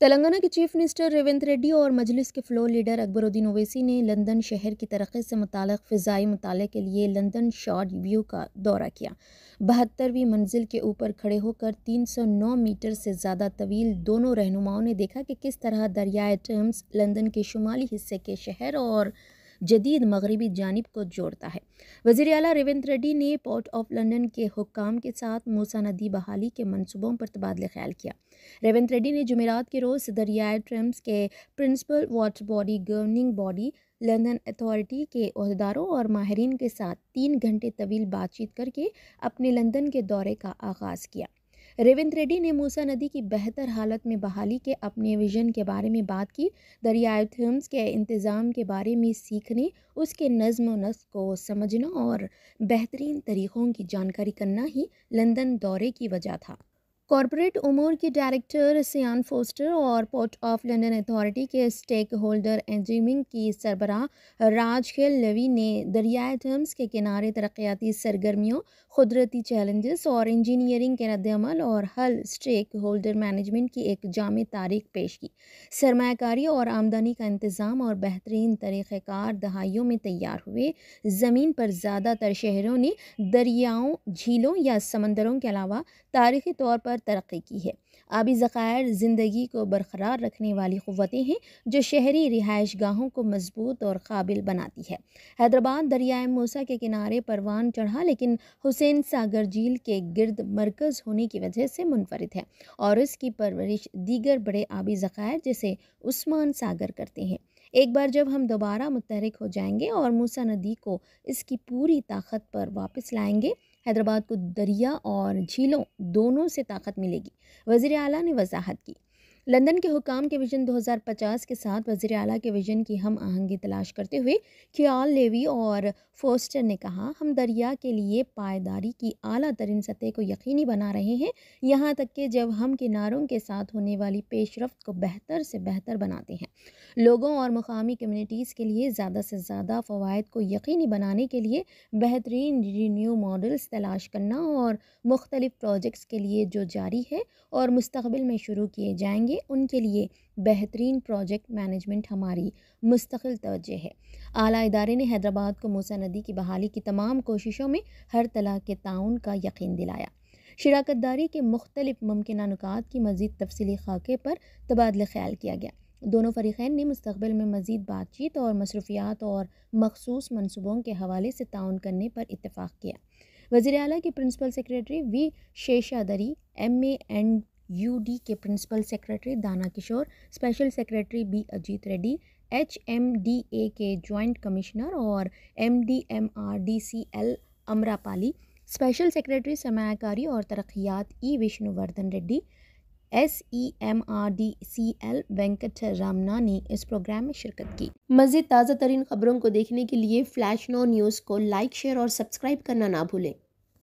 तेलंगाना के chief minister Revanth Reddy और मजलिस के फ्लोर लीडर अकबरुद्दीन ओवैसी ने लंदन शहर की तरक्की से मुतल फ़ाई मुताले के लिए लंदन शॉर्ट व्यू का दौरा किया बहत्तरवीं मंजिल के ऊपर खड़े होकर 309 मीटर से ज़्यादा तवील दोनों रहनुमाओं ने देखा कि किस तरह दरियाए टर्म्स लंदन के शुमाली हिस्से के शहर और जदीद मगरबी जानब को जोड़ता है वज़ी अला रेवंत रेड्डी ने पोर्ट ऑफ लंदन के हुकाम के साथ मूसा नदी बहाली के मनसूबों पर तबादला ख्याल किया रेवंत रेड्डी ने जमेरात के रोज़ दरियाए ट्रम्स के principal water body governing body London authority के अहदेदारों और माहरीन के साथ तीन घंटे तवील बातचीत करके अपने लंदन के दौरे का आगाज़ किया रेवंत रेड्डी ने मूसा नदी की बेहतर हालत में बहाली के अपने विजन के बारे में बात की दरियाए थम्स के इंतज़ाम के बारे में सीखने उसके नज़म नस को समझना और बेहतरीन तरीक़ों की जानकारी करना ही लंदन दौरे की वजह था कॉरपोरेट उमूर के डायरेक्टर सियान फोस्टर और पोर्ट ऑफ लंदन अथॉरिटी के स्टेक होल्डर एंजीमिंग की राज खेल लवी ने दरियाए थम्स के किनारे तरक्याती सरगर्मियों कुदरती चैलेंजेस और इंजीनियरिंग के रद्दमल और हल स्टेक होल्डर मैनेजमेंट की एक जाम तारीख पेश की सरमाकारी और आमदनी का इंतज़ाम और बेहतरीन तरीक़ार दहाइयों में तैयार हुए ज़मीन पर ज़्यादातर शहरों ने दरियाओं झीलों या समंदरों के अलावा तारीखी तौर पर और तरक्की की है आबी ज़ायर ज़िंदगी को बरकरार रखने वाली क़वतें हैं जो शहरी रिहाइश गाहों को मजबूत और काबिल बनाती है हैदराबाद दरियाए मूसा के किनारे परवान चढ़ा लेकिन हुसैन सागर झील के गिरद मरकज़ होने की वजह से मुनफरद है और इसकी परवरिश दीगर बड़े आबी ज़ायर जैसे उस्मान सागर करते हैं एक बार जब हम दोबारा मुतहरक हो जाएंगे और मूसा नदी को इसकी पूरी ताकत पर वापस लाएंगे हैदराबाद को दरिया और झीलों दोनों से ताकत मिलेगी वज़ी अली ने वजाहत की लंदन के हुकाम के विजन 2050 के साथ वजीर अला के विजन की हम आहंगी तलाश करते हुए ख्याल लेवी और फोस्टर ने कहा हम दरिया के लिए पायदारी की अला तरीन सतह को यकीनी बना रहे हैं यहाँ तक कि जब हम किनारों के साथ होने वाली पेशरफ को बेहतर से बेहतर बनाते हैं लोगों और मकामी कम्यूनिटीज़ के लिए ज़्यादा से ज़्यादा फ़वाद को यकीनी बनाने के लिए बेहतरीन रीन्यू मॉडल्स तलाश करना और मुख्तलिफ़ प्रोजेक्ट्स के लिए जो जारी है और मुस्तबिल में शुरू किए जाएंगे करेंगे उनके लिए बेहतरीन प्रोजेक्ट मैनेजमेंट हमारी मुस्तकिल तोजह है आला इदारे ने हैदराबाद को मूसा नदी की बहाली की तमाम कोशिशों में हर तला के ताउन का यकीन दिलाया शराकत दारी के मुख्तलिफ मुमकिन नुकात की मज़ीद तफसली खाके पर तबादला ख्याल किया गया दोनों फ़रीक़ैन ने मुस्तबिल में मज़ीद बातचीत और मसरूफियात और मखसूस मनसूबों के हवाले से ताउन करने पर इतफ़ाक़ किया वज़ी अला के principal secretary V Seshadri M A and UD के principal secretary Dana Kishore special secretary B Ajit Reddy H M D A के जॉइंट कमिश्नर और M D M R D C L Amrapali special secretary सरमाकारी और तरक्यात E e Vishnuvardhan Reddy S E e M R D C L Venkat Ramana ने इस programme में शिरकत की मज़ीद ताज़ा तरीन खबरों को देखने के लिए फ्लैश नो न्यूज़ को लाइक शेयर और सब्सक्राइब करना ना भूलें